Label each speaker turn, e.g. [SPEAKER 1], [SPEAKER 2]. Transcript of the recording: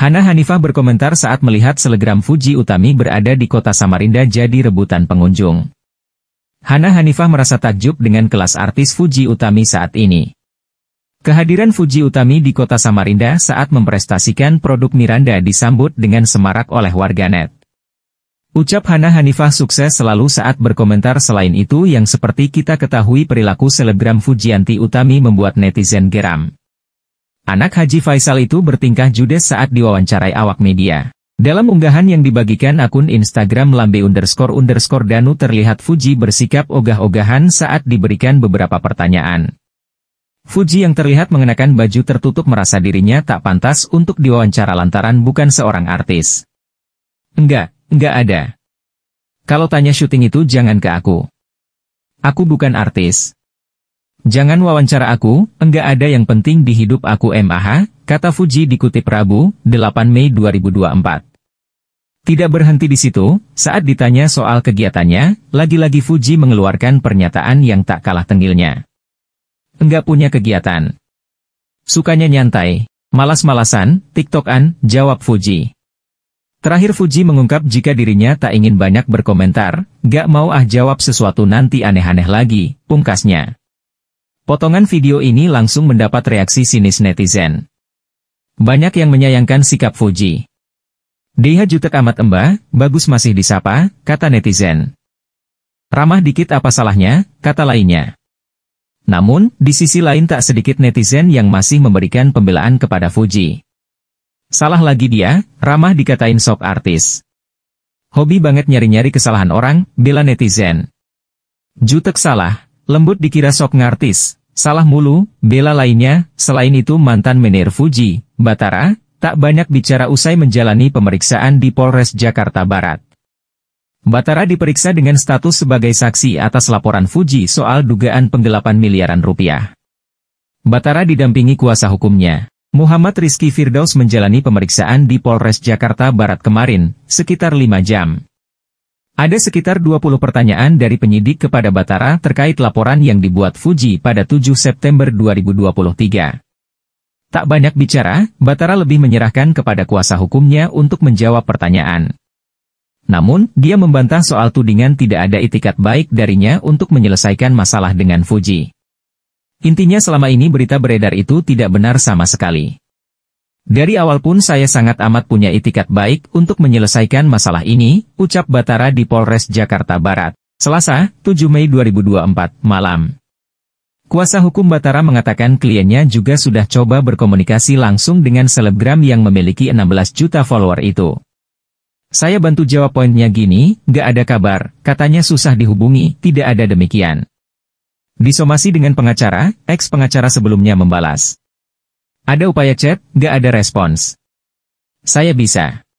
[SPEAKER 1] Hana Hanifah berkomentar saat melihat selegram Fuji Utami berada di kota Samarinda jadi rebutan pengunjung. Hana Hanifah merasa takjub dengan kelas artis Fuji Utami saat ini. Kehadiran Fuji Utami di kota Samarinda saat memprestasikan produk Miranda disambut dengan semarak oleh warganet. Ucap Hana Hanifah sukses selalu saat berkomentar selain itu yang seperti kita ketahui perilaku selebgram Fujianti Utami membuat netizen geram. Anak Haji Faisal itu bertingkah judes saat diwawancarai awak media. Dalam unggahan yang dibagikan akun Instagram lambe underscore underscore danu terlihat Fuji bersikap ogah-ogahan saat diberikan beberapa pertanyaan. Fuji yang terlihat mengenakan baju tertutup merasa dirinya tak pantas untuk diwawancara lantaran bukan seorang artis. Enggak, enggak ada. Kalau tanya syuting itu jangan ke aku. Aku bukan artis. Jangan wawancara aku, enggak ada yang penting di hidup aku MAH, kata Fuji dikutip Rabu, 8 Mei 2024. Tidak berhenti di situ, saat ditanya soal kegiatannya, lagi-lagi Fuji mengeluarkan pernyataan yang tak kalah tenggilnya. Enggak punya kegiatan. Sukanya nyantai, malas-malasan, tiktokan, jawab Fuji. Terakhir Fuji mengungkap jika dirinya tak ingin banyak berkomentar, gak mau ah jawab sesuatu nanti aneh-aneh lagi, pungkasnya. Potongan video ini langsung mendapat reaksi sinis netizen. Banyak yang menyayangkan sikap Fuji. Dia jutek amat emba, bagus masih disapa, kata netizen. Ramah dikit apa salahnya, kata lainnya. Namun, di sisi lain tak sedikit netizen yang masih memberikan pembelaan kepada Fuji. Salah lagi dia, ramah dikatain sok artis. Hobi banget nyari-nyari kesalahan orang, bela netizen. Jutek salah, lembut dikira sok ngartis. Salah mulu, bela lainnya, selain itu mantan menir Fuji, Batara, tak banyak bicara usai menjalani pemeriksaan di Polres Jakarta Barat. Batara diperiksa dengan status sebagai saksi atas laporan Fuji soal dugaan penggelapan miliaran rupiah. Batara didampingi kuasa hukumnya. Muhammad Rizky Firdaus menjalani pemeriksaan di Polres Jakarta Barat kemarin, sekitar 5 jam. Ada sekitar 20 pertanyaan dari penyidik kepada Batara terkait laporan yang dibuat Fuji pada 7 September 2023. Tak banyak bicara, Batara lebih menyerahkan kepada kuasa hukumnya untuk menjawab pertanyaan. Namun, dia membantah soal tudingan tidak ada itikat baik darinya untuk menyelesaikan masalah dengan Fuji. Intinya selama ini berita beredar itu tidak benar sama sekali. Dari awal pun saya sangat amat punya itikat baik untuk menyelesaikan masalah ini, ucap Batara di Polres Jakarta Barat. Selasa, 7 Mei 2024, malam. Kuasa hukum Batara mengatakan kliennya juga sudah coba berkomunikasi langsung dengan selebgram yang memiliki 16 juta follower itu. Saya bantu jawab poinnya gini, gak ada kabar, katanya susah dihubungi, tidak ada demikian. Disomasi dengan pengacara, ex pengacara sebelumnya membalas. Ada upaya chat, gak ada respons. Saya bisa.